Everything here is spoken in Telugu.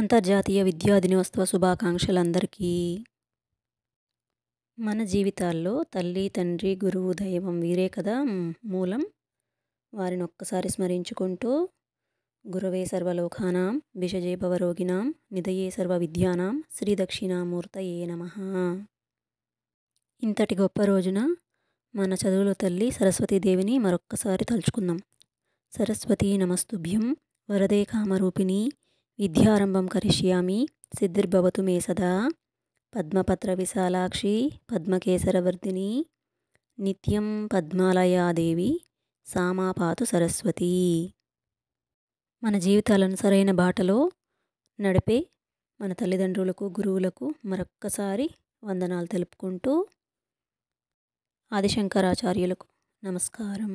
అంతర్జాతీయ విద్యా దినోత్సవ శుభాకాంక్షలు అందరికీ మన జీవితాల్లో తల్లి తండ్రి గురువు దైవం వీరే కదా మూలం వారిని ఒక్కసారి స్మరించుకుంటూ గురవే సర్వలోకానాం విషజేభవరోగిణాం నిదయే సర్వ విద్యానాం శ్రీ దక్షిణామూర్తయే నమ ఇంతటి గొప్ప రోజున మన చదువుల తల్లి సరస్వతీదేవిని మరొక్కసారి తలుచుకుందాం సరస్వతీ నమస్తుభ్యం వరదే కామరూపిణి విద్యారంభం కరిష్యామి సిద్ధిర్భవతు మే సదా పద్మపత్ర విశాలాక్షి పద్మకేసరవర్ధిని నిత్యం పద్మాలయాదేవి సామాపాతు సరస్వతి మన జీవితాలను సరైన బాటలో నడిపే మన తల్లిదండ్రులకు గురువులకు మరొక్కసారి వందనాలు తెలుపుకుంటూ ఆదిశంకరాచార్యులకు నమస్కారం